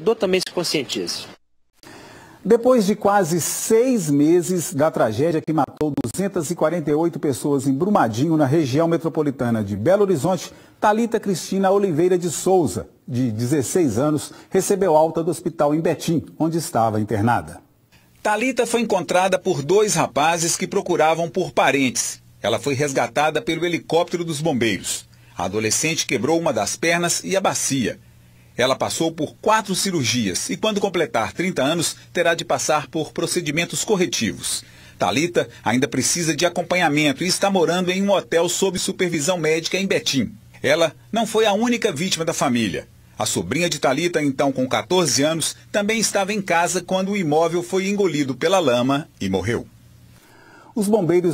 consumidor também se conscientize. Depois de quase seis meses da tragédia que matou 248 pessoas em Brumadinho, na região metropolitana de Belo Horizonte, Talita Cristina Oliveira de Souza, de 16 anos, recebeu alta do hospital em Betim, onde estava internada. Talita foi encontrada por dois rapazes que procuravam por parentes. Ela foi resgatada pelo helicóptero dos bombeiros. A adolescente quebrou uma das pernas e a bacia. Ela passou por quatro cirurgias e, quando completar 30 anos, terá de passar por procedimentos corretivos. Talita ainda precisa de acompanhamento e está morando em um hotel sob supervisão médica em Betim. Ela não foi a única vítima da família. A sobrinha de Talita, então com 14 anos, também estava em casa quando o imóvel foi engolido pela lama e morreu. Os bombeiros